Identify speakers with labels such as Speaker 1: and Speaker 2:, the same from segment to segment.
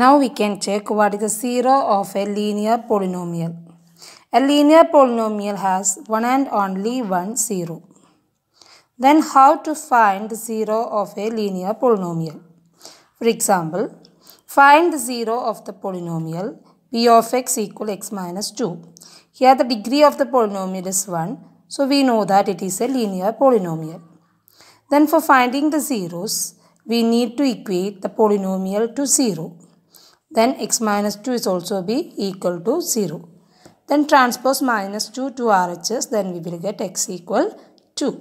Speaker 1: Now we can check what is the zero of a linear polynomial. A linear polynomial has one and only one zero. Then how to find the zero of a linear polynomial? For example, find the zero of the polynomial p of x equal x minus 2. Here the degree of the polynomial is 1. So we know that it is a linear polynomial. Then for finding the zeros, we need to equate the polynomial to 0. Then x minus 2 is also be equal to 0. Then transpose minus 2 to RHS, then we will get x equal 2.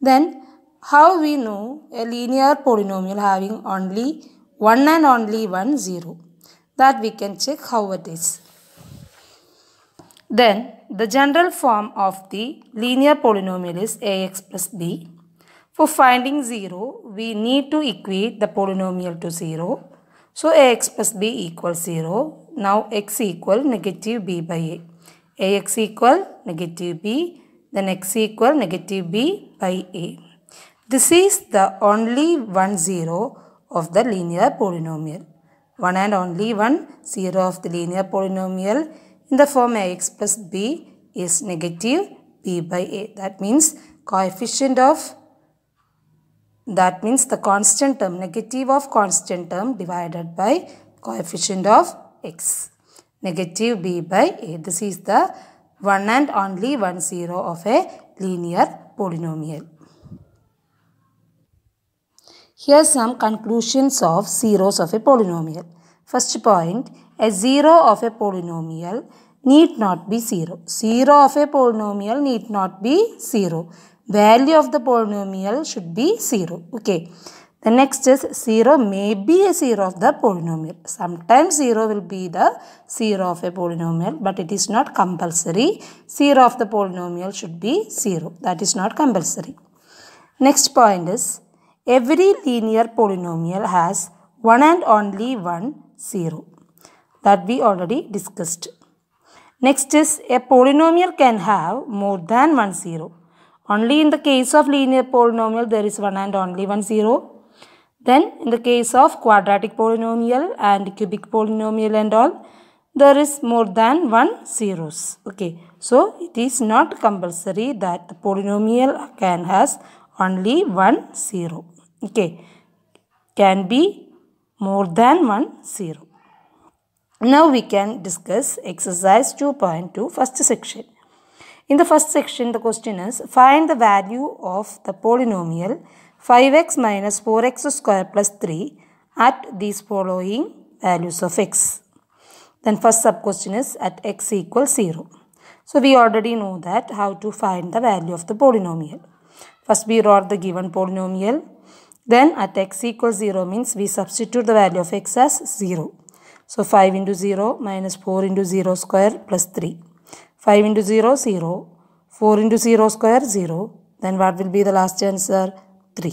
Speaker 1: Then how we know a linear polynomial having only 1 and only 1 0? That we can check how it is. Then the general form of the linear polynomial is ax plus b. For finding 0, we need to equate the polynomial to 0 so ax plus b equals 0. Now x equal negative b by a. ax equal negative b. Then x equal negative b by a. This is the only one zero of the linear polynomial. One and only one zero of the linear polynomial in the form ax plus b is negative b by a. That means coefficient of that means the constant term, negative of constant term divided by coefficient of x. Negative b by a. This is the one and only one zero of a linear polynomial. Here are some conclusions of zeros of a polynomial. First point, a zero of a polynomial need not be zero. Zero of a polynomial need not be zero value of the polynomial should be 0. Okay. The next is 0 may be a 0 of the polynomial. Sometimes 0 will be the 0 of a polynomial but it is not compulsory. 0 of the polynomial should be 0. That is not compulsory. Next point is every linear polynomial has one and only one 0. That we already discussed. Next is a polynomial can have more than one 0. Only in the case of linear polynomial there is one and only one zero. Then in the case of quadratic polynomial and cubic polynomial and all, there is more than one zeros. Okay, so it is not compulsory that the polynomial can has only one zero. Okay, can be more than one zero. Now we can discuss exercise 2.2 first section. In the first section, the question is find the value of the polynomial 5x minus 4x square plus 3 at these following values of x. Then first sub question is at x equals 0. So we already know that how to find the value of the polynomial. First we wrote the given polynomial. Then at x equals 0 means we substitute the value of x as 0. So 5 into 0 minus 4 into 0 square plus 3. 5 into 0, 0. 4 into 0 square, 0. Then what will be the last answer? 3.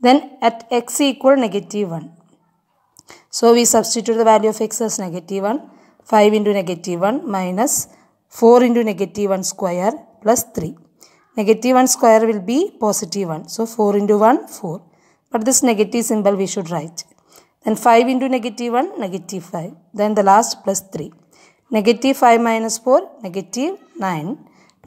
Speaker 1: Then at x equal negative 1. So we substitute the value of x as negative 1. 5 into negative 1 minus 4 into negative 1 square plus 3. Negative 1 square will be positive 1. So 4 into 1, 4. But this negative symbol we should write. Then 5 into negative 1, negative 5. Then the last plus 3. Negative 5 minus 4, negative 9.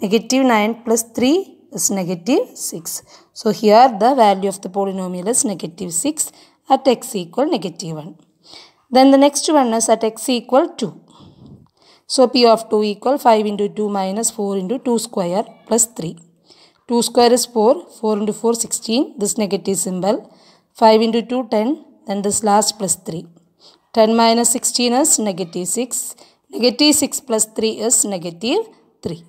Speaker 1: Negative 9 plus 3 is negative 6. So here the value of the polynomial is negative 6 at x equal negative 1. Then the next one is at x equal 2. So p of 2 equal 5 into 2 minus 4 into 2 square plus 3. 2 square is 4, 4 into 4 16, this negative symbol. 5 into 2 10, then this last plus 3. 10 minus 16 is negative 6. Negative 6 plus 3 is negative 3.